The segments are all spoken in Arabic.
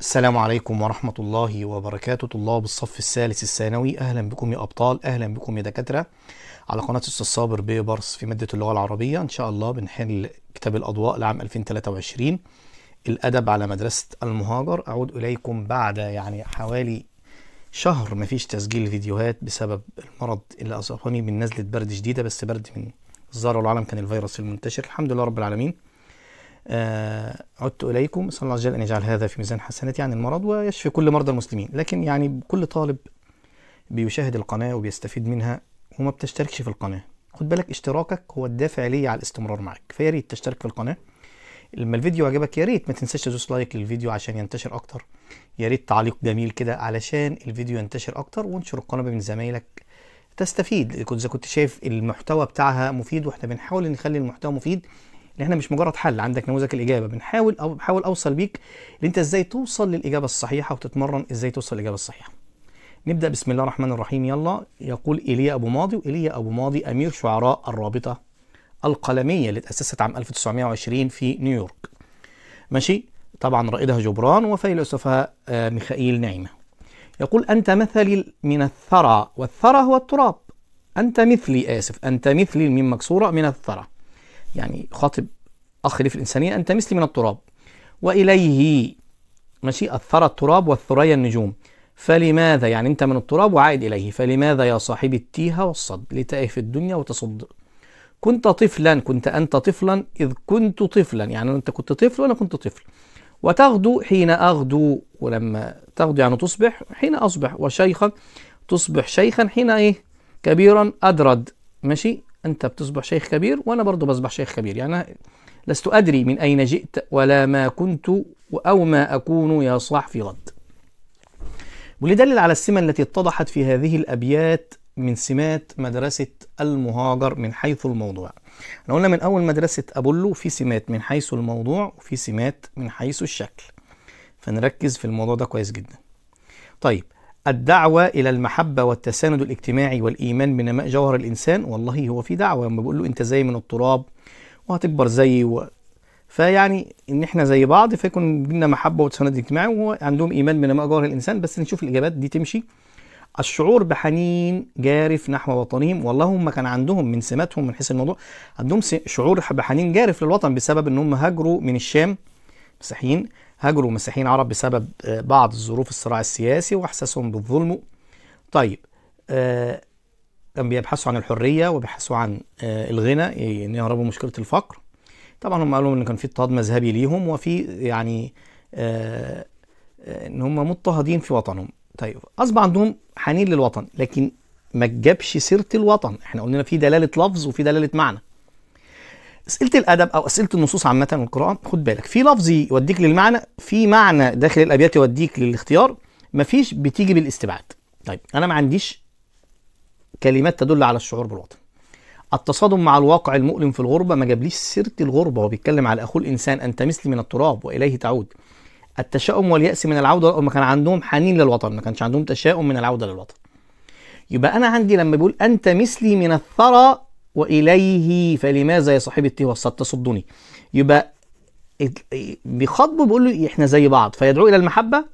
السلام عليكم ورحمة الله وبركاته طلاب الصف الثالث الثانوي أهلا بكم يا أبطال أهلا بكم يا دكاترة على قناة أستاذ صابر بيبرس في مادة اللغة العربية إن شاء الله بنحل كتاب الأضواء لعام 2023 الأدب على مدرسة المهاجر أعود إليكم بعد يعني حوالي شهر مفيش تسجيل فيديوهات بسبب المرض اللي أصابني من نزلة برد شديدة بس برد من الزهر والعالم كان الفيروس المنتشر الحمد لله رب العالمين آه، عدت إليكم صلى الله عز وجل أن يجعل هذا في ميزان حسناتي عن المرض ويشفي كل مرضى المسلمين لكن يعني كل طالب بيشاهد القناة وبيستفيد منها وما بتشتركش في القناة خد بالك اشتراكك هو الدافع لي على الاستمرار معك فيا ريت تشترك في القناة لما الفيديو عجبك يا ريت ما تنساش تدوس لايك للفيديو عشان ينتشر اكتر يا ريت تعليق جميل كده علشان الفيديو ينتشر اكتر وانشر القناه بين زمايلك تستفيد اذا كنت شايف المحتوى بتاعها مفيد واحنا بنحاول نخلي المحتوى مفيد اللي احنا مش مجرد حل عندك نموذج الاجابه بنحاول او بحاول اوصل بيك ان انت ازاي توصل للاجابه الصحيحه وتتمرن ازاي توصل للاجابه الصحيحه نبدا بسم الله الرحمن الرحيم يلا يقول ايليا ابو ماضي وايليا ابو ماضي امير شعراء الرابطه القلميه اللي تاسست عام 1920 في نيويورك ماشي طبعا رائدها جبران وفيلسوفها آه، ميخائيل نعيمه يقول انت مثلي من الثرى والثرى هو التراب انت مثلي اسف انت مثلي من مكسوره من الثرى يعني خاطب أخ لي في الإنسانية أنت مثلي من التراب وإليه ماشي أثر التراب والثريا النجوم فلماذا يعني أنت من التراب وعائد إليه فلماذا يا صاحبي التيه والصد لتائه في الدنيا وتصد كنت طفلا كنت أنت طفلا إذ كنت طفلا يعني أنت كنت طفل وأنا كنت طفل وتغدو حين أغدو ولما تغدو يعني تصبح حين أصبح وشيخا تصبح شيخا حين إيه كبيرا أدرد ماشي أنت بتصبح شيخ كبير وأنا برضو بصبح شيخ كبير يعني لست أدري من أين جئت ولا ما كنت أو ما أكون يا صاح في غد ولدلل على السمة التي اتضحت في هذه الأبيات من سمات مدرسة المهاجر من حيث الموضوع احنا قلنا من أول مدرسة أبولو في سمات من حيث الموضوع وفي سمات من حيث الشكل فنركز في الموضوع ده كويس جدا طيب الدعوة إلى المحبة والتساند الاجتماعي والإيمان بنماء جوهر الإنسان والله هو في دعوة لما بيقول له أنت زي من التراب وهتكبر زيي و... فيعني ان احنا زي بعض فيكون بينا محبه وتساند اجتماعي وعندهم ايمان بنماء جوهر الانسان بس نشوف الاجابات دي تمشي الشعور بحنين جارف نحو وطنهم والله هم كان عندهم من سماتهم من حيث الموضوع عندهم شعور بحنين جارف للوطن بسبب ان هم هاجروا من الشام مسيحيين هاجروا مسيحيين عرب بسبب آه، بعض الظروف الصراع السياسي واحساسهم بالظلم طيب آه كان بيبحثوا عن الحريه وبيبحثوا عن آه، الغنى ان يهربوا من مشكله الفقر طبعا هم قالوا ان كان في اضطهاد مذهبي ليهم وفي يعني آه، آه، ان هم مضطهدين في وطنهم طيب اصبح عندهم حنين للوطن لكن ما جابش سيره الوطن احنا قلنا في دلاله لفظ وفي دلاله معنى اسئله الادب او اسئله النصوص عامه والقراءه خد بالك في لفظ يوديك للمعنى في معنى داخل الابيات يوديك للاختيار مفيش بتيجي بالاستبعاد طيب انا ما عنديش كلمات تدل على الشعور بالوطن التصادم مع الواقع المؤلم في الغربة ما جابليش سيرة الغربة وبيتكلم بيتكلم على أخوه الإنسان أنت مثلي من التراب وإليه تعود التشاؤم واليأس من العودة ما كان عندهم حنين للوطن ما كانش عندهم تشاؤم من العودة للوطن يبقى أنا عندي لما بيقول أنت مثلي من الثرى وإليه فلماذا يا صاحب التيه والصد تصدني يبقى بيخاطبه بيقول له إحنا زي بعض فيدعو إلى المحبة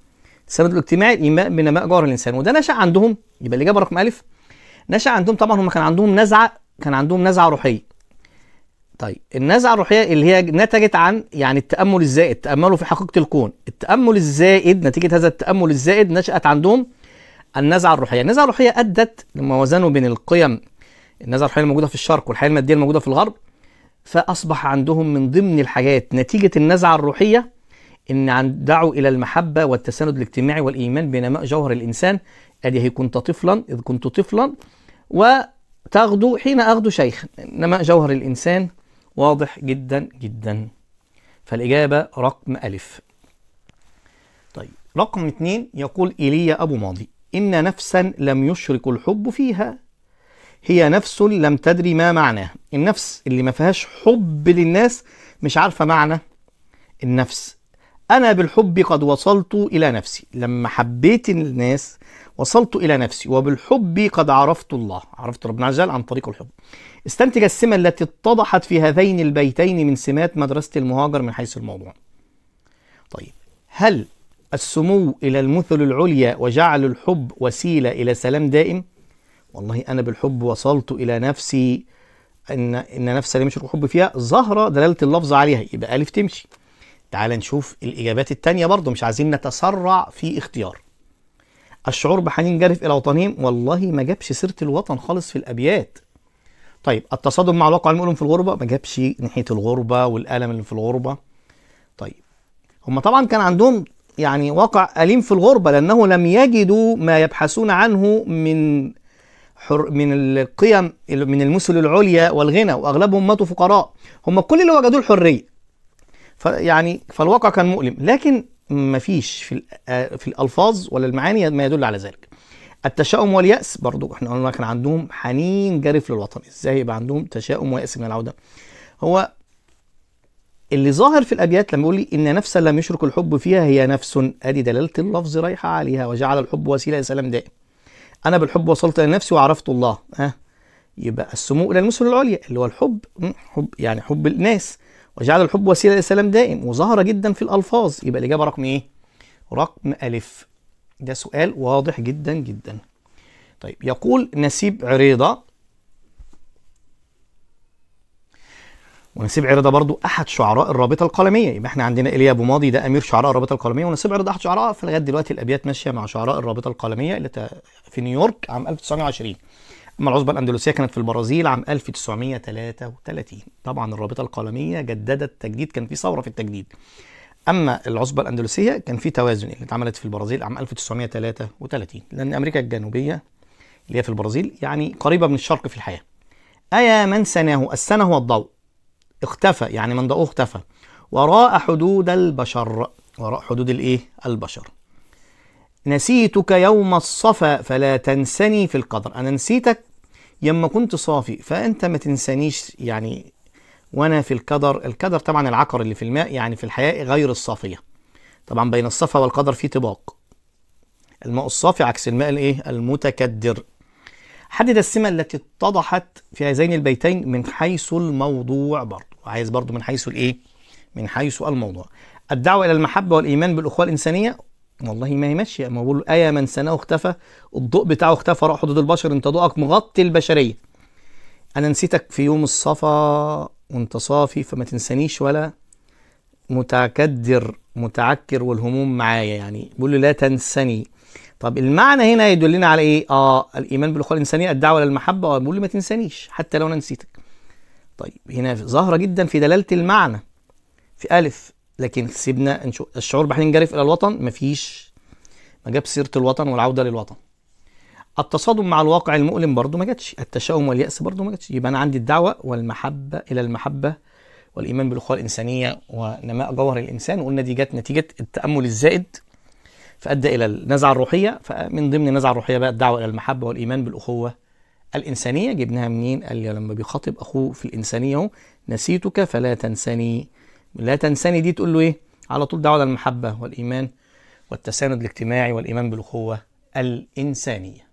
السند الاجتماعي من بنماء جوهر الإنسان وده نشأ عندهم يبقى الإجابة رقم ألف نشا عندهم طبعا هم كان عندهم نزعه كان عندهم نزعه روحيه طيب النزعه الروحيه اللي هي نتجت عن يعني التامل الزائد تاملوا في حقيقه الكون التامل الزائد نتيجه هذا التامل الزائد نشات عندهم النزعه الروحيه النزعه الروحيه ادت لما وزنوا بين القيم النزعه الروحيه الموجوده في الشرق والحياه الماديه الموجوده في الغرب فاصبح عندهم من ضمن الحاجات نتيجه النزعه الروحيه ان دعوا الى المحبه والتساند الاجتماعي والايمان بنماء جوهر الانسان ادي هي كنت طفلا اذ كنت طفلا وتغدو حين أغدو شيخا إنما جوهر الإنسان واضح جدا جدا فالإجابة رقم ألف طيب رقم اثنين يقول إيليا أبو ماضي إن نفسا لم يشرك الحب فيها هي نفس لم تدري ما معناه النفس اللي ما فيهاش حب للناس مش عارفة معنى النفس أنا بالحب قد وصلت إلى نفسي لما حبيت الناس وصلت إلى نفسي وبالحب قد عرفت الله عرفت ربنا عز وجل عن طريق الحب استنتج السمة التي اتضحت في هذين البيتين من سمات مدرسة المهاجر من حيث الموضوع طيب هل السمو إلى المثل العليا وجعل الحب وسيلة إلى سلام دائم والله أنا بالحب وصلت إلى نفسي ان ان نفس لم يشرك حب فيها ظهر دلاله اللفظ عليها يبقى الف تمشي تعال نشوف الاجابات التانية برضه مش عايزين نتسرع في اختيار الشعور بحنين جارف الى وطنهم والله ما جابش سيره الوطن خالص في الابيات طيب التصادم مع الواقع المؤلم في الغربه ما جابش ناحيه الغربه والالم اللي في الغربه طيب هم طبعا كان عندهم يعني واقع اليم في الغربه لانه لم يجدوا ما يبحثون عنه من حر من القيم من المثل العليا والغنى واغلبهم ماتوا فقراء هم كل اللي وجدوه الحريه فيعني فالواقع كان مؤلم لكن ما فيش في آه، في الالفاظ ولا المعاني ما يدل على ذلك التشاؤم واليأس برضو احنا قلنا كان عندهم حنين جارف للوطن ازاي يبقى عندهم تشاؤم ويأس من العودة هو اللي ظاهر في الابيات لما يقول لي ان نفسا لم يشرك الحب فيها هي نفس ادي دلاله اللفظ رايحه عليها وجعل الحب وسيله لسلام دائم انا بالحب وصلت الى نفسي وعرفت الله ها يبقى السمو الى المثل العليا اللي هو الحب حب يعني حب الناس وجعل الحب وسيله للسلام دائم وظهر جدا في الالفاظ يبقى الاجابه رقم ايه رقم الف ده سؤال واضح جدا جدا طيب يقول نسيب عريضه ونسيب عريضه برضو احد شعراء الرابطه القلميه يبقى احنا عندنا ايليا ابو ماضي ده امير شعراء الرابطه القلميه ونسيب عريضه احد شعراء فلغايه دلوقتي الابيات ماشيه مع شعراء الرابطه القلميه اللي في نيويورك عام 1920 أما العصبة الأندلسية كانت في البرازيل عام 1933 طبعا الرابطة القلمية جددت تجديد كان في ثورة في التجديد أما العصبة الأندلسية كان في توازن اللي اتعملت في البرازيل عام 1933 لأن أمريكا الجنوبية اللي هي في البرازيل يعني قريبة من الشرق في الحياة أيا من سناه السنة هو الضوء اختفى يعني من ضوءه اختفى وراء حدود البشر وراء حدود الايه البشر نسيتك يوم الصفا فلا تنسني في القدر أنا نسيتك يما كنت صافي فأنت ما تنسانيش يعني وأنا في القدر القدر طبعا العقر اللي في الماء يعني في الحياة غير الصافية طبعا بين الصفا والقدر في طباق الماء الصافي عكس الماء الايه المتكدر حدد السمة التي اتضحت في هذين البيتين من حيث الموضوع برضه عايز برضه من حيث الايه من حيث الموضوع الدعوة إلى المحبة والإيمان بالأخوة الإنسانية والله ما هي ماشيه ما بقول ايا من سناه اختفى الضوء بتاعه اختفى راح حدود البشر انت ضوءك مغطي البشريه انا نسيتك في يوم الصفا وانت صافي فما تنسانيش ولا متكدر متعكر والهموم معايا يعني بيقول له لا تنسني طب المعنى هنا يدلنا على ايه اه الايمان بالاخوه الانسانيه الدعوه للمحبه بيقول لي ما تنسانيش حتى لو انا نسيتك طيب هنا ظاهره جدا في دلاله المعنى في الف لكن سيبنا الشعور بحننجرف الى الوطن مفيش ما جاب سيره الوطن والعوده للوطن التصادم مع الواقع المؤلم برضو ما جاتش التشاؤم واليأس برضو ما جاتش يبقى أنا عندي الدعوة والمحبة إلى المحبة والإيمان بالأخوة الإنسانية ونماء جوهر الإنسان وقلنا دي جت نتيجة التأمل الزائد فأدى إلى النزعة الروحية فمن ضمن النزعة الروحية بقى الدعوة إلى المحبة والإيمان بالأخوة الإنسانية جبناها منين؟ قال لي لما بيخاطب أخوه في الإنسانية أهو نسيتك فلا تنساني لا تنساني دي تقول له ايه على طول دعوه للمحبه والايمان والتساند الاجتماعي والايمان بالاخوه الانسانيه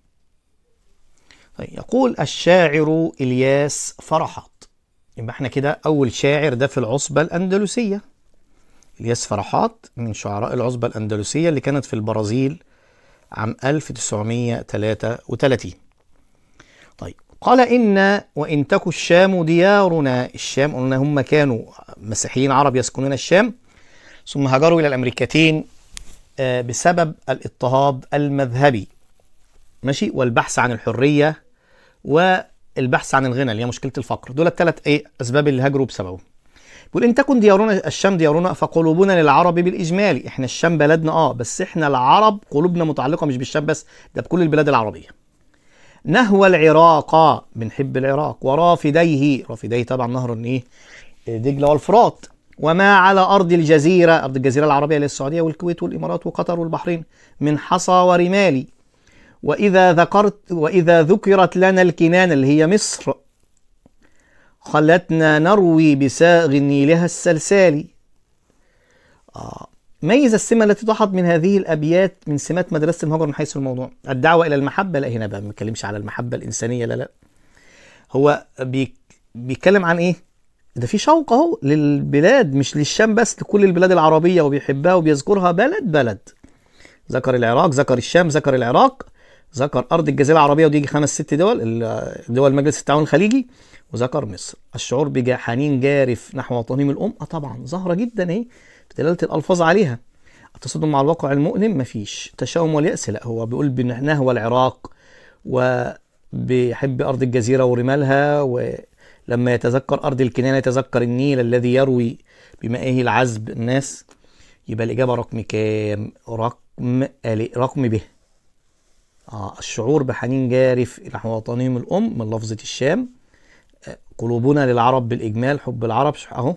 طيب يقول الشاعر الياس فرحات يبقى احنا كده اول شاعر ده في العصبه الاندلسيه الياس فرحات من شعراء العصبه الاندلسيه اللي كانت في البرازيل عام 1933 قال إنا وإن تك الشام ديارنا الشام قلنا هم كانوا مسيحيين عرب يسكنون الشام ثم هاجروا إلى الأمريكتين آه، بسبب الاضطهاد المذهبي ماشي والبحث عن الحرية والبحث عن الغنى اللي هي مشكلة الفقر دول الثلاث إيه أسباب اللي هاجروا بسببهم بيقول إن تكن ديارنا الشام ديارنا فقلوبنا للعرب بالإجمال إحنا الشام بلدنا آه بس إحنا العرب قلوبنا متعلقة مش بالشام بس ده بكل البلاد العربية نهو العراق بنحب العراق ورافديه رافديه طبعا نهر النيل دجله والفرات وما على أرض الجزيرة أرض الجزيرة العربية للسعودية والكويت والإمارات وقطر والبحرين من حصى ورمال وإذا ذكرت وإذا ذكرت لنا الكنان اللي هي مصر خلتنا نروي بساغ نيلها السلسالي آه ميز السمة التي تحط من هذه الأبيات من سمات مدرسة المهجر من حيث الموضوع الدعوة إلى المحبة لا هنا بقى ما على المحبة الإنسانية لا لا هو بيك بيتكلم عن إيه ده في شوق أهو للبلاد مش للشام بس لكل البلاد العربية وبيحبها وبيذكرها بلد بلد ذكر العراق ذكر الشام ذكر العراق ذكر أرض الجزيرة العربية ودي خمس ست دول دول مجلس التعاون الخليجي وذكر مصر الشعور بحنين جارف نحو وطنهم الأم آه طبعا ظاهرة جدا إيه بدلالة الألفاظ عليها التصادم مع الواقع المؤلم مفيش تشاؤم واليأس لا هو بيقول هو العراق وبيحب أرض الجزيرة ورمالها ولما يتذكر أرض الكنانة يتذكر النيل الذي يروي بمائه العذب الناس يبقى الإجابة رقم كام؟ رقم رقم به آه، الشعور بحنين جارف إلى وطنهم الأم من لفظة الشام آه، قلوبنا للعرب بالإجمال حب العرب أهو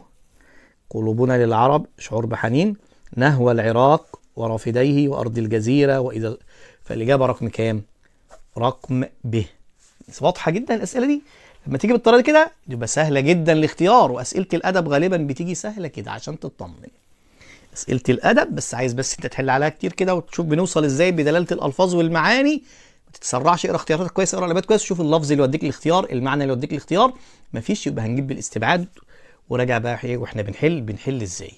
قلوبنا للعرب شعور بحنين نهوى العراق ورافديه وأرض الجزيرة وإذا فالإجابة رقم كام؟ رقم ب واضحة جدا الأسئلة دي لما تيجي بالطريقة دي كده يبقى سهلة جدا الاختيار وأسئلة الأدب غالبا بتيجي سهلة كده عشان تطمن أسئلة الأدب بس عايز بس أنت تحل عليها كتير كده وتشوف بنوصل إزاي بدلالة الألفاظ والمعاني ما تتسرعش اقرا اختياراتك كويس اقرا الابيات كويس شوف اللفظ اللي يوديك الاختيار المعنى اللي يوديك الاختيار مفيش يبقى هنجيب بالاستبعاد وراجع بقى ايه واحنا بنحل بنحل ازاي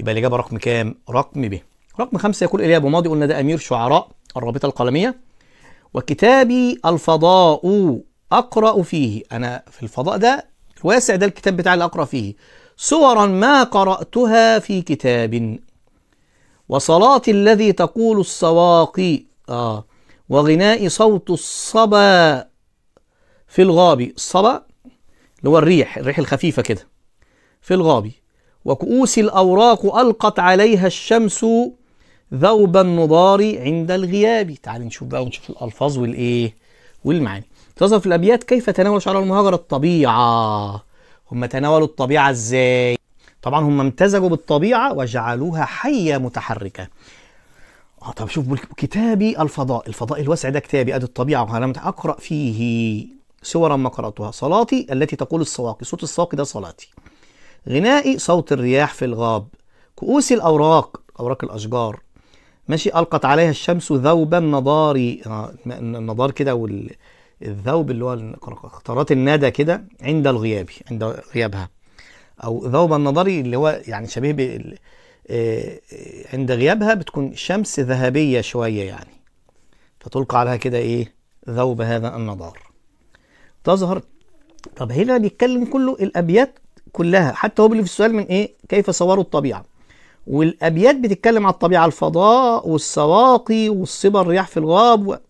يبقى الاجابه رقم كام رقم ب رقم خمسة يقول اليه أبو ماضي قلنا ده أمير شعراء الرابطة القلمية وكتابي الفضاء أقرأ فيه أنا في الفضاء ده الواسع ده الكتاب بتاعي اللي أقرأ فيه صورا ما قرأتها في كتاب وصلاة الذي تقول السواقي آه وغناء صوت الصبا في الغاب الصبا اللي هو الريح الريح الخفيفة كده في الغابي وكؤوس الأوراق ألقت عليها الشمس ذوب النضار عند الغياب تعال نشوف بقى ونشوف الألفاظ والإيه والمعاني تظهر في الأبيات كيف تناول شعراء المهاجر الطبيعة هم تناولوا الطبيعة إزاي طبعا هم امتزجوا بالطبيعة وجعلوها حية متحركة اه طب شوف كتابي الفضاء الفضاء الواسع ده كتابي ادي الطبيعه وهلم اقرا فيه سورا ما قرأتها صلاتي التي تقول الصواقي صوت الصواقي ده صلاتي غنائي صوت الرياح في الغاب كؤوس الأوراق أوراق الأشجار ماشي ألقت عليها الشمس ذوبا نضاري آه، النضار كده والذوب اللي هو قطرات الندى كده عند الغياب عند غيابها أو ذوبا نضاري اللي هو يعني شبيه بال آه، عند غيابها بتكون شمس ذهبية شوية يعني فتلقى عليها كده إيه ذوب هذا النضار تظهر طب هنا بيتكلم كله الابيات كلها حتى هو اللي في السؤال من ايه كيف صوروا الطبيعه والابيات بتتكلم على الطبيعه الفضاء والسواقي والصبا الرياح في الغاب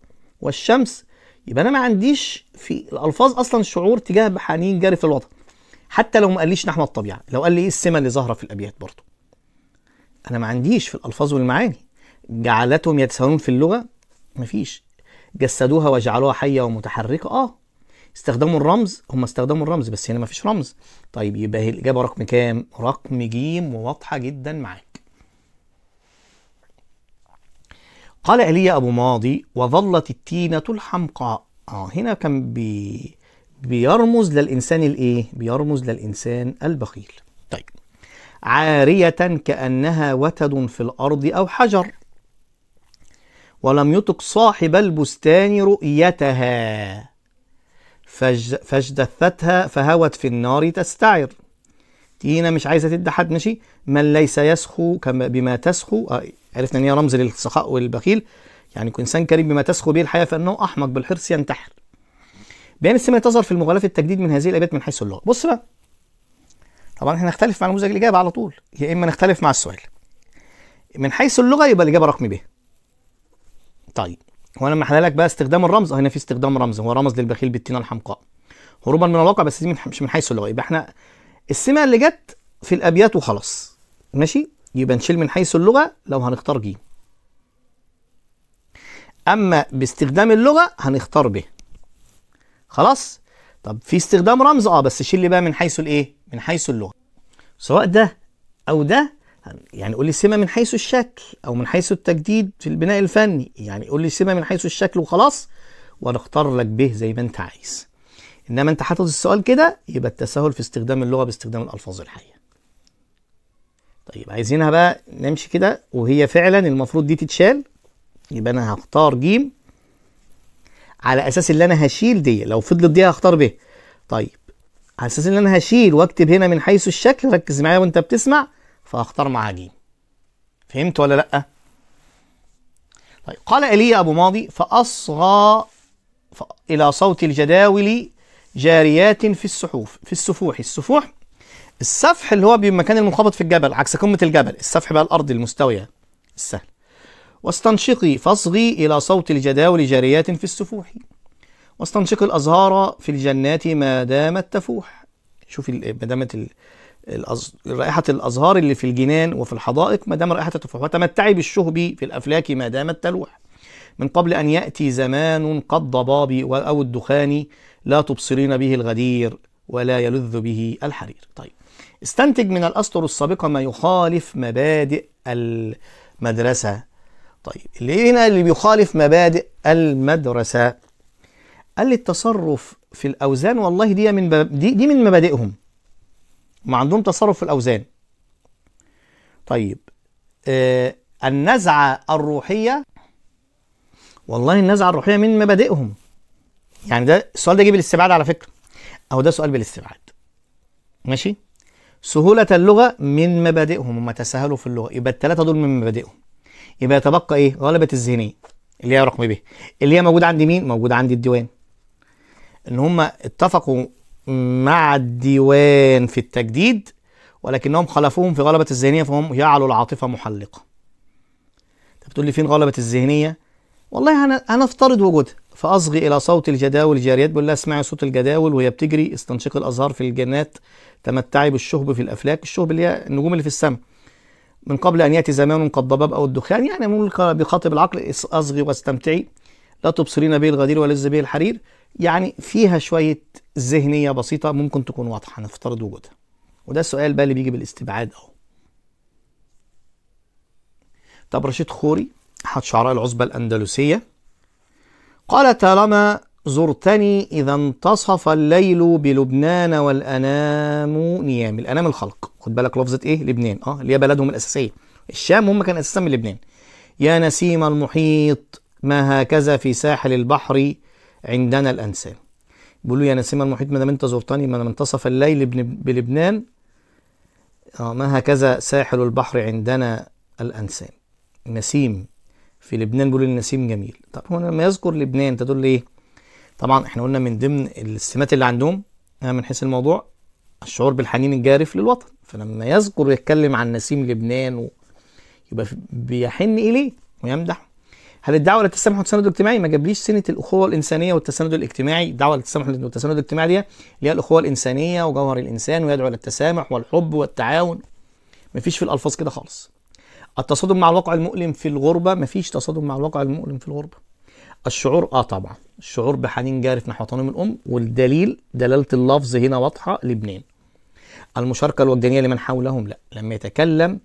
والشمس يبقى انا ما عنديش في الالفاظ اصلا شعور تجاه بحنين جاري في الوطن حتى لو ما قاليش نحو الطبيعه لو قال لي ايه السمه اللي ظاهره في الابيات برضه انا ما عنديش في الالفاظ والمعاني جعلتهم يتساهلون في اللغه مفيش جسدوها وجعلوها حيه ومتحركه اه استخدموا الرمز هم استخدموا الرمز بس هنا مفيش رمز طيب يبقى هي الاجابه رقم كام رقم ج وواضحه جدا معاك قال ايليا ابو ماضي وظلت التينه الحمقاء اه هنا كان بي بيرمز للانسان الايه بيرمز للانسان البخيل طيب عاريه كانها وتد في الارض او حجر ولم يطق صاحب البستان رؤيتها فاجدثتها فهوت في النار تستعر تينا مش عايزه تدي حد ماشي من ليس يسخو كما بما تسخو آه عرفنا ان هي رمز للسخاء والبخيل يعني يكون انسان كريم بما تسخو به الحياه فانه احمق بالحرص ينتحر بيان السماء تظهر في المغالاه التجديد من هذه الابيات من حيث اللغه بص بقى طبعا احنا هنختلف مع نموذج الاجابه على طول يا اما نختلف مع السؤال من حيث اللغه يبقى الاجابه رقم ب طيب وانا لما لك بقى استخدام الرمز اه هنا في استخدام رمز هو رمز للبخيل بالتينه الحمقاء هروبا من الواقع بس دي مش من حيث اللغه يبقى احنا السمه اللي جت في الابيات وخلاص ماشي يبقى نشيل من حيث اللغه لو هنختار جيم اما باستخدام اللغه هنختار ب خلاص طب في استخدام رمز اه بس شيل لي بقى من حيث الايه من حيث اللغه سواء ده او ده يعني قول لي سمه من حيث الشكل او من حيث التجديد في البناء الفني يعني قول لي سمه من حيث الشكل وخلاص وانا اختار لك به زي ما انت عايز انما انت حاطط السؤال كده يبقى التساهل في استخدام اللغه باستخدام الالفاظ الحيه طيب عايزينها بقى نمشي كده وهي فعلا المفروض دي تتشال يبقى انا هختار جيم على اساس ان انا هشيل دي لو فضلت دي هختار به طيب على اساس ان انا هشيل واكتب هنا من حيث الشكل ركز معايا وانت بتسمع فاختار معاها جيم فهمت ولا لا طيب قال ايليا ابو ماضي فاصغى الى صوت الجداول جاريات في السحوف في السفوح السفوح السفح اللي هو بمكان المنخفض في الجبل عكس قمه الجبل السفح بقى الارض المستويه السهل واستنشقي فاصغي إلى صوت الجداول جاريات في السفوح واستنشقي الأزهار في الجنات ما دامت تفوح شوفي ما دامت رائحة الأزهار اللي في الجنان وفي الحدائق ما دام رائحة التفاح وتمتعي بالشهب في الأفلاك ما دامت تلوح من قبل أن يأتي زمان كالضباب أو الدخان لا تبصرين به الغدير ولا يلذ به الحرير طيب استنتج من الأسطر السابقة ما يخالف مبادئ المدرسة طيب اللي هنا اللي بيخالف مبادئ المدرسة قال لي التصرف في الأوزان والله دي من دي, دي من مبادئهم ما عندهم تصرف في الأوزان طيب آه النزعة الروحية والله النزعة الروحية من مبادئهم يعني ده السؤال ده جه بالاستبعاد على فكرة أو ده سؤال بالاستبعاد ماشي سهولة اللغة من مبادئهم هم تساهلوا في اللغة يبقى الثلاثة دول من مبادئهم يبقى يتبقى إيه غلبة الذهنية اللي هي رقم ب اللي هي موجودة عند مين موجودة عند الديوان ان هم اتفقوا مع الديوان في التجديد ولكنهم خلفوهم في غلبة الذهنية فهم يعلو العاطفة محلقة انت بتقول لي فين غلبة الذهنية والله هنفترض وجودها فأصغي إلى صوت الجداول الجاريات بقول لها اسمعي صوت الجداول وهي بتجري استنشق الأزهار في الجنات تمتعي بالشهب في الأفلاك الشهب اللي هي النجوم اللي في السماء من قبل أن يأتي زمان كالضباب أو الدخان يعني ممكن بخاطب العقل أصغي واستمتعي لا تبصرين به الغدير ولذ به الحرير يعني فيها شويه ذهنيه بسيطه ممكن تكون واضحه نفترض وجودها وده السؤال بقى اللي بيجي بالاستبعاد اهو طب رشيد خوري احد شعراء العزبه الاندلسيه قال طالما زرتني إذا انتصف الليل بلبنان والأنام نيام الأنام الخلق خد بالك لفظة إيه لبنان آه اللي هي بلدهم الأساسية الشام هم كان أساسا من لبنان يا نسيم المحيط ما هكذا في ساحل البحر عندنا الأنسان بيقول له يا نسيم المحيط ما دام أنت زرتني ما دام انتصف الليل بلبنان آه، ما هكذا ساحل البحر عندنا الأنسان نسيم في لبنان بيقولوا النسيم جميل طب هو لما يذكر لبنان تدل ايه طبعا احنا قلنا من ضمن السمات اللي عندهم آه، من حيث الموضوع الشعور بالحنين الجارف للوطن فلما يذكر ويتكلم عن نسيم لبنان و... يبقى بيحن اليه ويمدح هل الدعوه للتسامح والتساند الاجتماعي ما جابليش سنه الاخوه الانسانيه والتساند الاجتماعي الدعوه للتسامح والتساند الاجتماعي دي اللي هي الاخوه الانسانيه وجوهر الانسان ويدعو الى التسامح والحب والتعاون مفيش في الالفاظ كده خالص التصادم مع الواقع المؤلم في الغربه مفيش تصادم مع الواقع المؤلم في الغربه الشعور اه طبعا الشعور بحنين جارف نحو طنم الام والدليل دلاله اللفظ هنا واضحه لبنان المشاركه الوجدانيه لمن حولهم لا لما يتكلم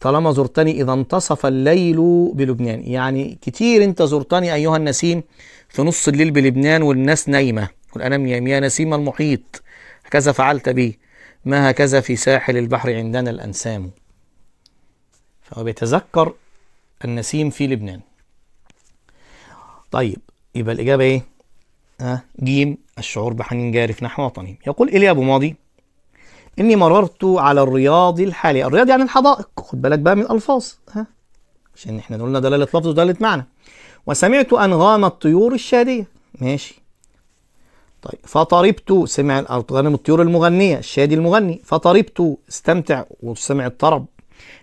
طالما زرتني إذا انتصف الليل بلبنان يعني كتير أنت زرتني أيها النسيم في نص الليل بلبنان والناس نايمة والأنام نيام يا نسيم المحيط هكذا فعلت بي ما هكذا في ساحل البحر عندنا الأنسام فهو بيتذكر النسيم في لبنان طيب يبقى الإجابة إيه؟ ها جيم الشعور بحنين جارف نحو وطني يقول إلي أبو ماضي إني مررت على الرياض الحالية الرياض يعني الحدائق خد بالك بقى من الألفاظ ها عشان إحنا قلنا دلالة لفظ ودلالة معنى وسمعت أنغام الطيور الشادية ماشي طيب فطربت سمع غنم الطيور المغنية الشادي المغني فطربت استمتع وسمع الطرب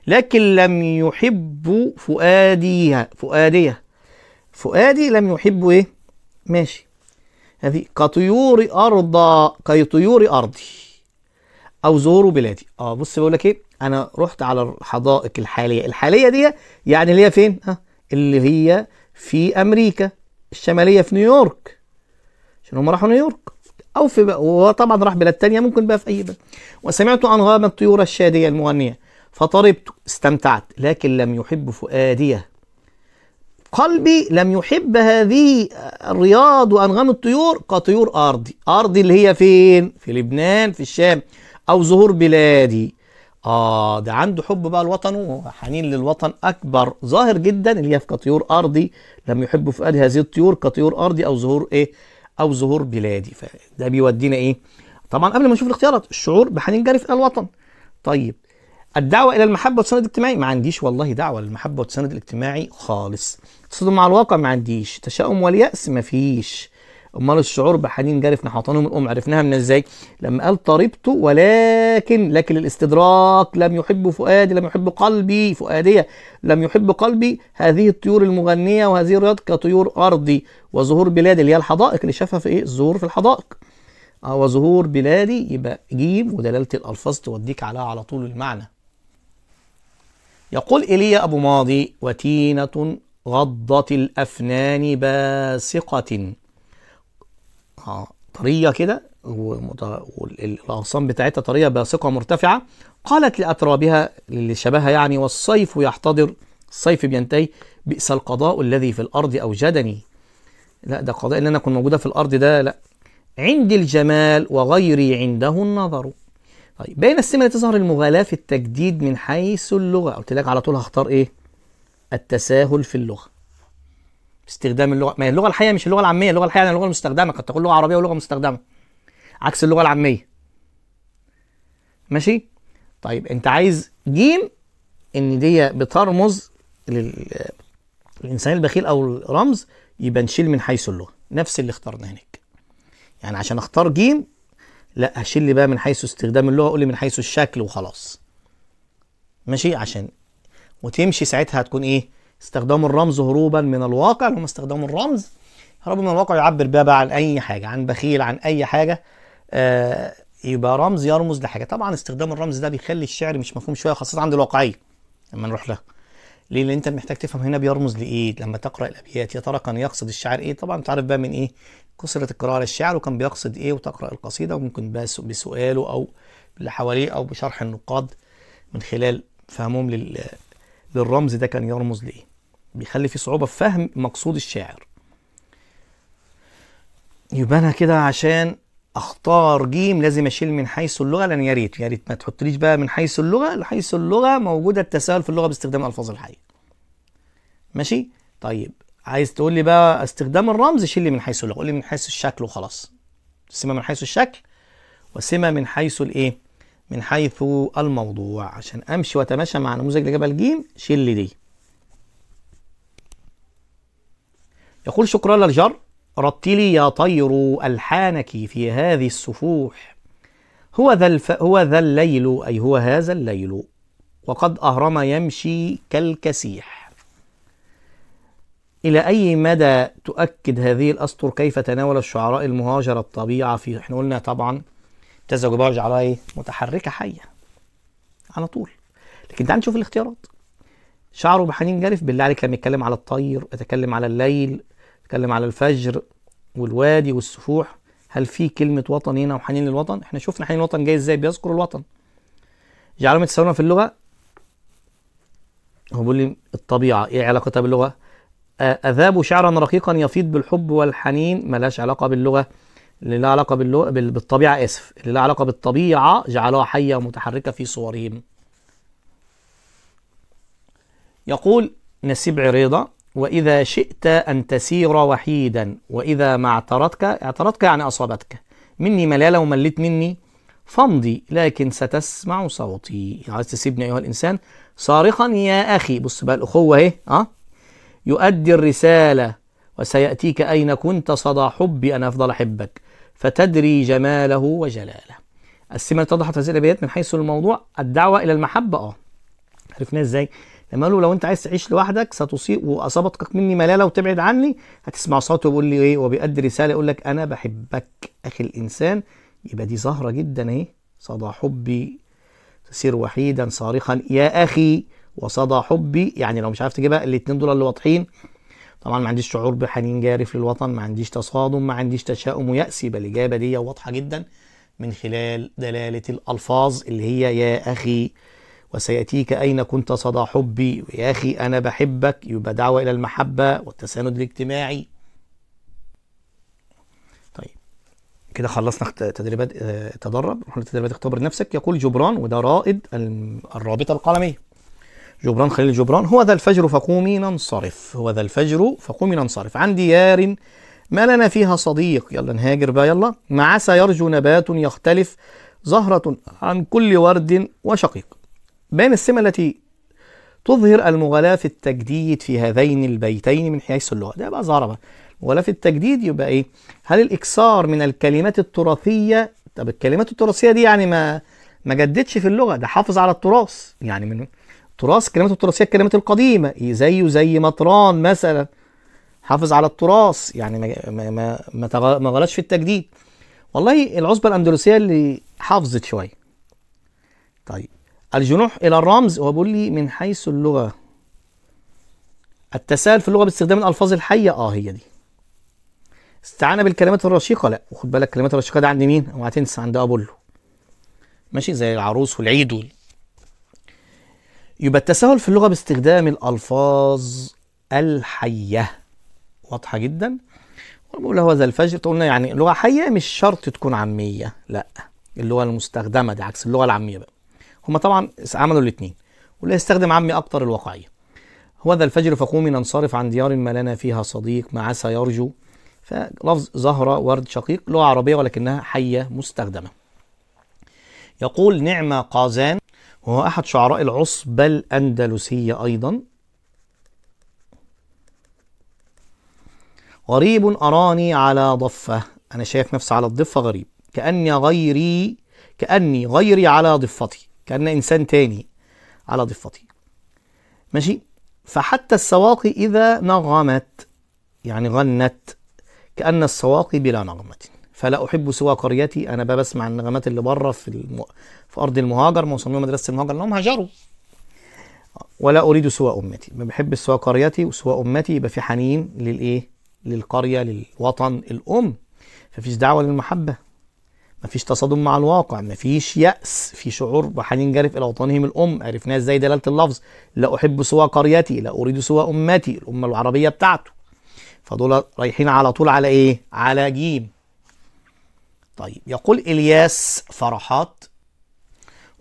لكن لم يحب فؤاديها فؤاديها فؤادي لم يحب ايه ماشي هذه كطيور أرض كطيور أرضي او زوروا بلادي اه بص بقول لك ايه انا رحت على الحدائق الحاليه الحاليه دي يعني اللي هي فين ها اللي هي في امريكا الشماليه في نيويورك عشان هم راحوا نيويورك او في وطبعا راح بلاد تانية ممكن بقى في اي بلد وسمعت انغام الطيور الشاديه المغنيه فطربت استمتعت لكن لم يحب فؤادي قلبي لم يحب هذه الرياض وانغام الطيور كطيور ارضي ارضي اللي هي فين في لبنان في الشام او ظهور بلادي اه ده عنده حب بقى لوطنه وحنين للوطن اكبر ظاهر جدا اللي هي في كطيور ارضي لم يحب فؤادي هذه الطيور كطيور ارضي او ظهور ايه او ظهور بلادي فده بيودينا ايه طبعا قبل ما نشوف الاختيارات الشعور بحنين جارف الى الوطن طيب الدعوة إلى المحبة والسند الاجتماعي ما عنديش والله دعوة للمحبة والسند الاجتماعي خالص تصدم مع الواقع ما عنديش تشاؤم واليأس ما فيش امال الشعور بحنين جارف نحو وطنهم الام عرفناها من ازاي لما قال طربت ولكن لكن الاستدراك لم يحب فؤادي لم يحب قلبي فؤاديه لم يحب قلبي هذه الطيور المغنيه وهذه الرياض كطيور ارضي وزهور بلادي اللي هي الحدائق اللي شافها في ايه الزهور في الحدائق اه وظهور بلادي يبقى جيم ودلالة الألفاظ توديك على على طول المعنى يقول إيليا أبو ماضي وتينة غضت الأفنان باسقة طريه كده والاغصان بتاعتها طريه باسقه مرتفعه قالت لاترابها اللي شبهها يعني والصيف يحتضر الصيف بينتهي بئس القضاء الذي في الارض اوجدني لا ده قضاء ان انا اكون موجوده في الارض ده لا عند الجمال وغيري عنده النظر طيب بين السمة تظهر المغالاة في التجديد من حيث اللغة قلت لك على طول هختار ايه التساهل في اللغة باستخدام اللغه ما هي اللغه الحقيقيه مش اللغه العاميه اللغه الحقيقيه يعني اللغه المستخدمه قد تكون لغه عربيه ولغه مستخدمه عكس اللغه العاميه ماشي طيب انت عايز جيم ان دي بترمز للانسان البخيل او الرمز يبقى نشيل من حيث اللغه نفس اللي اخترناه هناك يعني عشان اختار جيم لا هشيل لي بقى من حيث استخدام اللغه قول لي من حيث الشكل وخلاص ماشي عشان وتمشي ساعتها هتكون ايه استخدام الرمز هروبا من الواقع اللي هم استخدام الرمز هرب من الواقع يعبر بقى عن اي حاجه عن بخيل عن اي حاجه آه يبقى رمز يرمز لحاجه طبعا استخدام الرمز ده بيخلي الشعر مش مفهوم شويه خاصه عند الواقعيه لما نروح لها ليه لان انت محتاج تفهم هنا بيرمز لايه لما تقرا الابيات يا ترى كان يقصد الشعر ايه طبعا انت عارف بقى من ايه كثره القراءه للشعر وكان بيقصد ايه وتقرا القصيده وممكن بس بسؤاله او اللي حواليه او بشرح النقاد من خلال فهمهم لل للرمز ده كان يرمز لإيه بيخلي في صعوبة في فهم مقصود الشاعر يبقى أنا كده عشان اختار جيم لازم اشيل من حيث اللغه لان يا ريت يا ريت ما تحطليش بقى من حيث اللغه لحيث اللغه موجوده التساهل في اللغه باستخدام الفاظ الحيه ماشي طيب عايز تقول لي بقى استخدام الرمز شيل لي من حيث اللغه قول لي من حيث الشكل وخلاص سمه من حيث الشكل وسمه من حيث الايه من حيث الموضوع عشان امشي واتماشى مع نموذج لجبل ج شيل دي يقول شكرا للجر رتلي يا طير ألحانك في هذه السفوح هو ذا الف... هو ذا الليل أي هو هذا الليل وقد أهرم يمشي كالكسيح إلى أي مدى تؤكد هذه الأسطر كيف تناول الشعراء المهاجر الطبيعة في إحنا قلنا طبعا تزوج بها واجعلها ايه؟ متحركه حيه على طول لكن تعال نشوف الاختيارات شعره بحنين جارف بالله عليك لما يتكلم على الطير يتكلم على الليل يتكلم على الفجر والوادي والسفوح هل في كلمة وطن هنا وحنين للوطن؟ احنا شفنا حنين الوطن جاي ازاي بيذكر الوطن. جعلهم يتساوون في اللغة هو بيقول لي الطبيعة ايه علاقتها باللغة؟ أذاب شعرا رقيقا يفيض بالحب والحنين ملاش علاقة باللغة اللي لها علاقة باللو... بالطبيعة آسف اللي لها علاقة بالطبيعة جعلوها حية ومتحركة في صورهم يقول نسيب عريضة وإذا شئت أن تسير وحيدا وإذا ما اعترضك اعترضك يعني أصابتك مني ملالة ومليت مني فامضي لكن ستسمع صوتي عايز تسيبني أيها الإنسان صارخا يا أخي بص بقى الأخوة أهي أه يؤدي الرسالة وسيأتيك أين كنت صدى حبي أن أفضل أحبك فتدري جماله وجلاله السمة اتضحت هذه الابيات من حيث الموضوع الدعوه الى المحبه اه عرفناها ازاي لما قالوا لو انت عايز تعيش لوحدك ستصيب واصابتك مني ملاله وتبعد عني هتسمع صوته بيقول لي ايه وبيأدي رساله يقول لك انا بحبك اخي الانسان يبقى دي زهره جدا ايه صدى حبي تسير وحيدا صارخا يا اخي وصدى حبي يعني لو مش عارف تجيبها الاثنين دول اللي واضحين طبعا ما عنديش شعور بحنين جارف للوطن ما عنديش تصادم ما عنديش تشاؤم ويأس بل الإجابة دي واضحة جدا من خلال دلالة الألفاظ اللي هي يا أخي وسيأتيك أين كنت صدى حبي ويا أخي أنا بحبك يبقى دعوة إلى المحبة والتساند الاجتماعي طيب كده خلصنا تدريبات آه، تدرب تدريبات اختبر نفسك يقول جبران وده رائد الرابطة القلمية جبران خليل جبران هو ذا الفجر فقومي ننصرف هو ذا الفجر فقومي ننصرف عن ديار ما لنا فيها صديق يلا نهاجر بقى يلا ما عسى يرجو نبات يختلف زهرة عن كل ورد وشقيق بين السمة التي تظهر المغالاة في التجديد في هذين البيتين من حيث اللغة ده بقى زهرة بقى المغالاة في التجديد يبقى إيه هل الإكثار من الكلمات التراثية طب الكلمات التراثية دي يعني ما ما جددش في اللغة ده حافظ على التراث يعني من تراث الكلمات التراثيه الكلمات القديمه زيه زي مطران مثلا حافظ على التراث يعني ما ما ما, ما غلطش في التجديد والله العصبه الاندلسيه اللي حافظت شويه طيب الجنوح الى الرمز هو بيقول لي من حيث اللغه التساهل في اللغه باستخدام الالفاظ الحيه اه هي دي استعانه بالكلمات الرشيقه لا وخد بالك الكلمات الرشيقه دي عند مين اوعى تنسى عند ابولو ماشي زي العروس والعيد يبقى التساهل في اللغة باستخدام الألفاظ الحية واضحة جدا ونقول هو ذا الفجر تقولنا يعني لغة حية مش شرط تكون عامية لا اللغة المستخدمة دي عكس اللغة العامية بقى هما طبعا عملوا الاتنين واللي يستخدم عامي أكتر الواقعية هو ذا الفجر فقومي ننصرف عن ديار ما لنا فيها صديق ما عسى يرجو فلفظ زهرة ورد شقيق لغة عربية ولكنها حية مستخدمة يقول نعمة قازان وهو أحد شعراء العصبة الأندلسية أيضا غريب أراني على ضفة أنا شايف نفسي على الضفة غريب كأني غيري كأني غيري على ضفتي كأن إنسان تاني على ضفتي ماشي فحتى السواقي إذا نغمت يعني غنت كأن السواقي بلا نغمة فلا أحب سوى قريتي أنا بسمع النغمات اللي بره في, في أرض المهاجر مسميهم مدرسة المهاجر انهم هاجروا ولا أريد سوى أمتي ما بحبش سوى قريتي وسوى أمتي يبقى في حنين للإيه للقرية للوطن الأم مفيش دعوة للمحبة مفيش تصادم مع الواقع مفيش يأس في شعور بحنين جارف إلى وطنهم الأم عرفناه إزاي دلالة اللفظ لا أحب سوى قريتي لا أريد سوى أمتي الأمة العربية بتاعته فدول رايحين على طول على إيه على جيم طيب يقول إلياس فرحات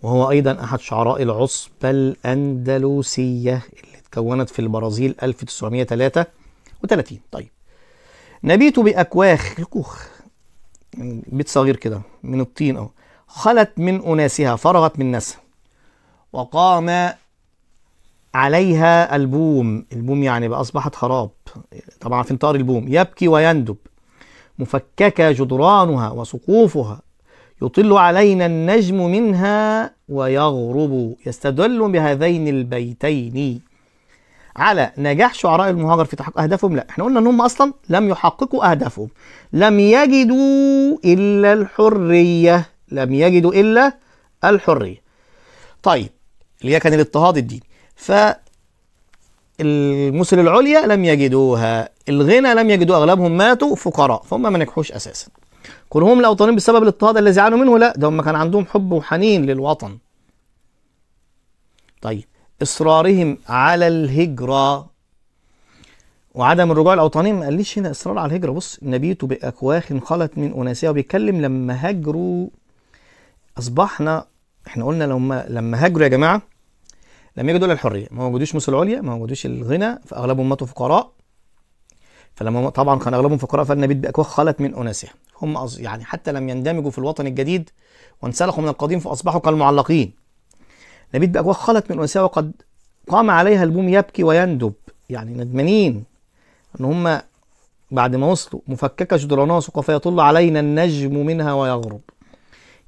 وهو أيضا أحد شعراء العصبة الأندلسية اللي اتكونت في البرازيل 1933 طيب نبيت بأكواخ الكوخ بيت صغير كده من الطين أهو خلت من أناسها فرغت من ناسها وقام عليها البوم البوم يعني بقى أصبحت خراب طبعا في انتار البوم يبكي ويندب مفككة جدرانها وسقوفها يطل علينا النجم منها ويغرب يستدل بهذين البيتين على نجاح شعراء المهاجر في تحقيق اهدافهم لا احنا قلنا ان هم اصلا لم يحققوا اهدافهم لم يجدوا الا الحريه لم يجدوا الا الحريه طيب اللي هي كان الاضطهاد الديني ف العليا لم يجدوها الغنى لم يجدوها اغلبهم ماتوا فقراء فهم ما نجحوش اساسا قل هم الاوطانيين بسبب الاضطهاد الذي عانوا منه لا ده هم كان عندهم حب وحنين للوطن طيب اصرارهم على الهجره وعدم الرجوع الاوطانيين ما قاليش هنا اصرار على الهجره بص نبيت باكواخ خلت من اناسها وبيتكلم لما هاجروا اصبحنا احنا قلنا لما لما هاجروا يا جماعه لما يجدوا دول الحريه ما وجدوش مصر العليا ما وجدوش الغنى فاغلبهم ماتوا فقراء فلما طبعا كان اغلبهم فقراء فالنبيت باكواخ خلت من اناسها هم يعني حتى لم يندمجوا في الوطن الجديد وانسلخوا من القديم فأصبحوا كالمعلقين نبيت بأجواء خلت من أنسها وقد قام عليها البوم يبكي ويندب يعني ندمانين أن هم بعد ما وصلوا مفككة جدرانها سقف يطل علينا النجم منها ويغرب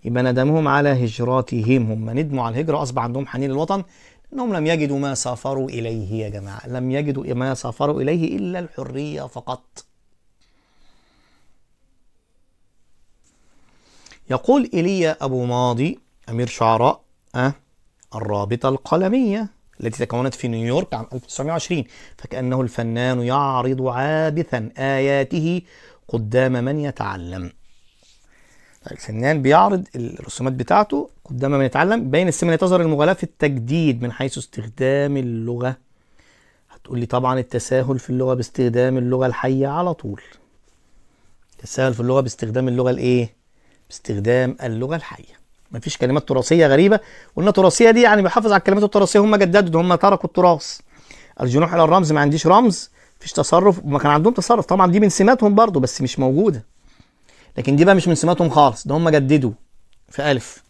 يبقى ندمهم على هجراتهم هم ندموا على الهجرة أصبح عندهم حنين للوطن انهم لم يجدوا ما سافروا اليه يا جماعه لم يجدوا ما سافروا اليه الا الحريه فقط يقول إيليا أبو ماضي أمير شعراء أه الرابطة القلمية التي تكونت في نيويورك عام 1920 فكأنه الفنان يعرض عابثا آياته قدام من يتعلم طيب، الفنان بيعرض الرسومات بتاعته قدام من يتعلم بين السمن تظهر المغالاة في التجديد من حيث استخدام اللغة هتقول لي طبعا التساهل في اللغة باستخدام اللغة الحية على طول تساهل في اللغة باستخدام اللغة الايه باستخدام اللغه الحيه مفيش كلمات تراثيه غريبه قلنا تراثيه دي يعني بيحافظ على الكلمات التراثيه هم جددوا هم تركوا التراث الجنوح الى الرمز ما عنديش رمز مفيش تصرف وما كان عندهم تصرف طبعا دي من سماتهم برضو بس مش موجوده لكن دي بقى مش من سماتهم خالص ده هم جددوا في الف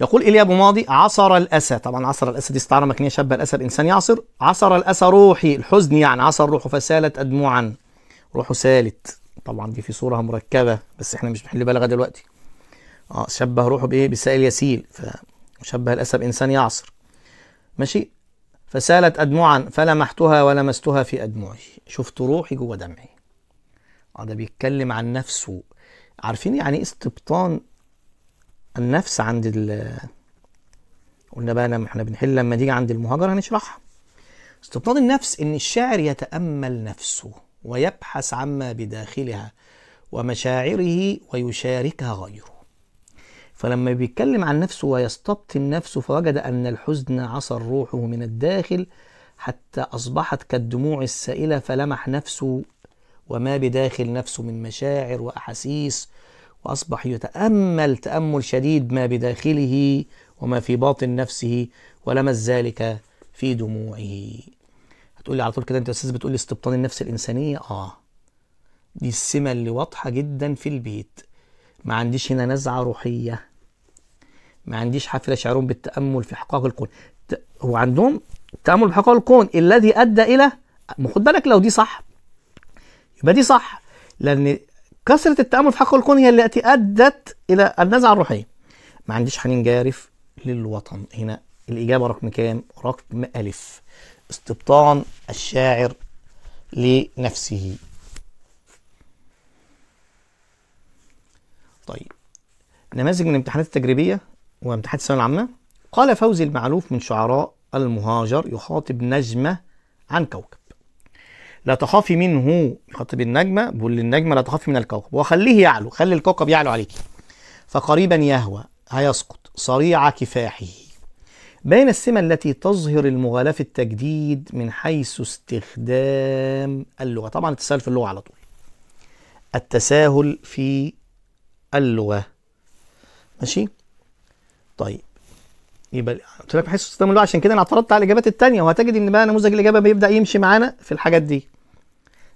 يقول إلي أبو ماضي عصر الأسى طبعا عصر الأسى دي استعارة مكنية شابة الأسى الإنسان يعصر عصر الأسى روحي الحزن يعني عصر روحه فسالت أدموعا روحه سالت طبعا دي في صورة مركبة بس احنا مش بنحل بالغة دلوقتي اه شبه روحه بايه بسائل يسيل فشبه الاسد انسان يعصر ماشي فسالت أدمعا فلمحتها ولمستها في أدمعي شفت روحي جوه دمعي اه ده بيتكلم عن نفسه عارفين يعني ايه استبطان النفس عند ال قلنا بقى لما احنا بنحل لما تيجي عند المهاجر هنشرحها استبطان النفس ان الشاعر يتامل نفسه ويبحث عما بداخلها ومشاعره ويشاركها غيره فلما بيتكلم عن نفسه ويستبطن نفسه فوجد أن الحزن عصر روحه من الداخل حتى أصبحت كالدموع السائلة فلمح نفسه وما بداخل نفسه من مشاعر وأحاسيس وأصبح يتأمل تأمل شديد ما بداخله وما في باطن نفسه ولمس ذلك في دموعه هتقول لي على طول كده انت يا استاذ بتقول لي استبطان النفس الانسانيه اه دي السمه اللي واضحه جدا في البيت ما عنديش هنا نزعه روحيه ما عنديش حافله شعرهم بالتامل في حقائق الكون هو عندهم التامل بحقائق الكون الذي ادى الى ما خد بالك لو دي صح يبقى دي صح لان كثره التامل في حقائق الكون هي التي ادت الى النزعه الروحيه ما عنديش حنين جارف للوطن هنا الاجابه رقم كام رقم الف استبطان الشاعر لنفسه طيب نماذج من الامتحانات التجريبية وامتحانات الثانوية العامة قال فوزي المعلوف من شعراء المهاجر يخاطب نجمة عن كوكب لا تخافي منه يخاطب النجمة بقول للنجمة لا تخافي من الكوكب وخليه يعلو خلي الكوكب يعلو عليك فقريبا يهوى هيسقط صريع كفاحه بين السمة التي تظهر المغالاة في التجديد من حيث استخدام اللغة طبعا التساهل في اللغة على طول التساهل في اللغة ماشي طيب يبقى قلت لك بحيث استخدام اللغة عشان كده انا اعترضت على الاجابات التانية وهتجد ان بقى نموذج الاجابة بيبدا يمشي معانا في الحاجات دي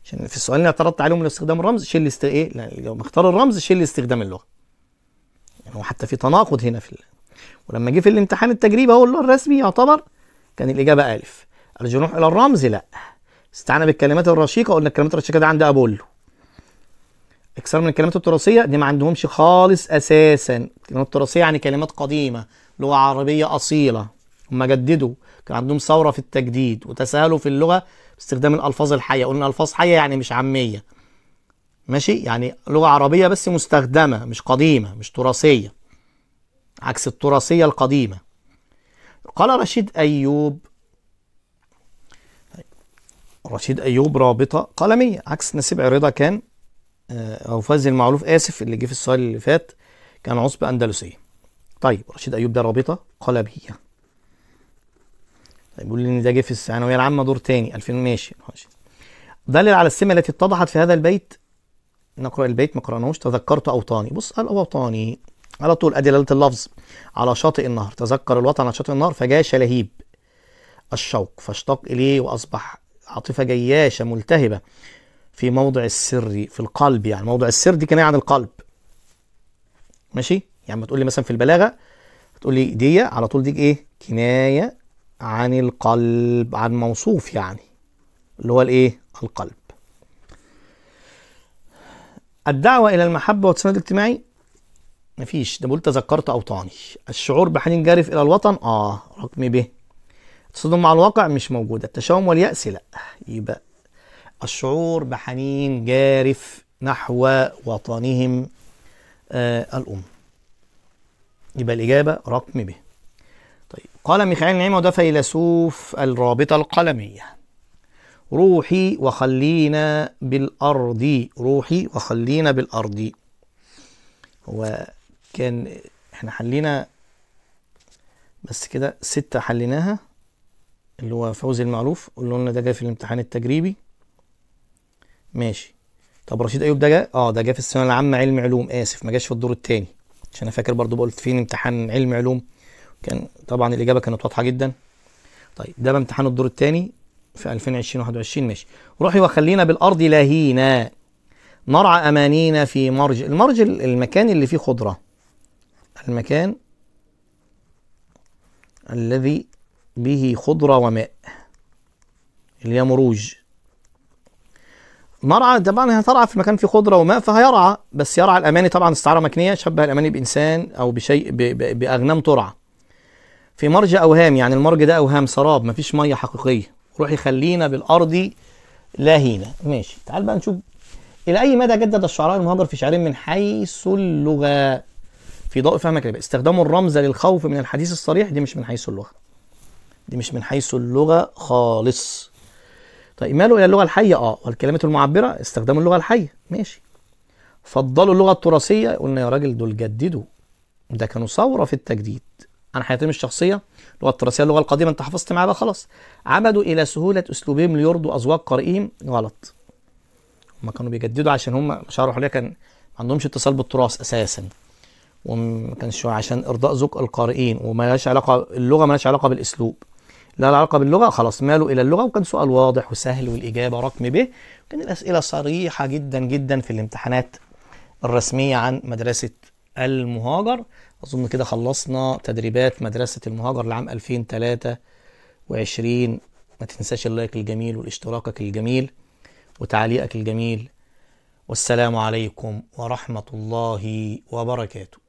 عشان في السؤال اللي اعترضت عليهم من استخدام الرمز شيل الاست... ايه لا اختار الرمز شيل استخدام اللغة يعني هو حتى في تناقض هنا في ولما جه في الامتحان التجريبي اهو اللون الرسمي يعتبر كان الاجابه الف الجنوح الى الرمز لا استعان بالكلمات الرشيقه قلنا الكلمات الرشيقه دي عند ابولو اكثر من الكلمات التراثيه دي ما عندهمش خالص اساسا الكلمات التراثيه يعني كلمات قديمه لغه عربيه اصيله هم جددوا كان عندهم ثوره في التجديد وتساهلوا في اللغه باستخدام الالفاظ الحيه قلنا الفاظ حيه يعني مش عاميه ماشي يعني لغه عربيه بس مستخدمه مش قديمه مش تراثيه عكس التراثية القديمة قال رشيد أيوب رشيد أيوب رابطة قلمية عكس نسيب عريضة كان آه، أو فوزي المعروف آسف اللي جه في السؤال اللي فات كان عصبة أندلسية طيب رشيد أيوب ده رابطة قلمية طيب بيقول لي ان ده جه في الثانويه يعني العامه دور تاني 2000 ماشي دلل على السمه التي اتضحت في هذا البيت نقرا البيت ما قراناهوش تذكرت اوطاني بص قال اوطاني على طول ادي دلاله اللفظ على شاطئ النهر تذكر الوطن على شاطئ النهر فجاء شلهيب الشوق فاشتاق اليه واصبح عاطفه جياشه ملتهبه في موضع السر في القلب يعني موضع السر دي كنايه عن القلب ماشي يعني ما تقول لي مثلا في البلاغه تقول لي دي على طول دي ايه كنايه عن القلب عن موصوف يعني اللي هو الايه القلب الدعوه الى المحبه والتسند الاجتماعي مفيش ده بقول تذكرت اوطاني الشعور بحنين جارف الى الوطن اه رقم ب تصدم مع الواقع مش موجوده التشاؤم والياس لا يبقى الشعور بحنين جارف نحو وطنهم آه الام يبقى الاجابه رقم ب طيب قال ميخائيل نعيم وده فيلسوف الرابطه القلميه روحي وخلينا بالارض روحي وخلينا بالارض هو كان احنا حلينا بس كده ستة حليناها اللي هو فوزي المعروف قلنا لنا ده جه في الامتحان التجريبي ماشي طب رشيد ايوب ده جه اه ده جه في الثانويه العامه علم علوم اسف ما جاش في الدور الثاني عشان انا فاكر برضو قلت فين امتحان علم علوم كان طبعا الاجابه كانت واضحه جدا طيب ده امتحان الدور الثاني في 2020 21 ماشي روحي وخلينا بالارض لاهينا نرعى امانينا في مرج المرج المكان اللي فيه خضره المكان الذي به خضرة وماء اللي هي مروج مرعى طبعا هترعى في مكان فيه خضره وماء فهيرعى بس يرعى الاماني طبعا استعاره مكنيه شبه الاماني بانسان او بشيء باغنام ترعى. في مرج اوهام يعني المرج ده اوهام سراب مفيش ميه حقيقيه روح يخلينا بالارض لاهينا ماشي تعال بقى نشوف الى اي مدى جدد الشعراء المهاجر في شعرهم من حيث اللغه في ضوء فهمك للباقي استخدام الرمز للخوف من الحديث الصريح دي مش من حيث اللغه دي مش من حيث اللغه خالص طيب ماله الى اللغه الحيه اه والكلمات المعبره استخدام اللغه الحيه ماشي فضلوا اللغه التراثيه قلنا يا راجل دول جددوا ده كانوا ثوره في التجديد عن حياتهم الشخصيه اللغه التراثيه اللغه القديمه انت حفظت معاها بقى خلاص عمدوا الى سهوله اسلوبهم ليرضوا اذواق قارئهم غلط هم كانوا بيجددوا عشان هم مش هروح كان ما عندهمش اتصال بالتراث اساسا وما كانش عشان ارضاء ذوق القارئين وما لهاش علاقه اللغه ما لهاش علاقه بالاسلوب لا علاقه باللغه خلاص ماله الى اللغه وكان سؤال واضح وسهل والاجابه رقم ب كان الاسئله صريحه جدا جدا في الامتحانات الرسميه عن مدرسه المهاجر اظن كده خلصنا تدريبات مدرسه المهاجر لعام 2023 ما تنساش اللايك الجميل والاشتراكك الجميل وتعليقك الجميل والسلام عليكم ورحمه الله وبركاته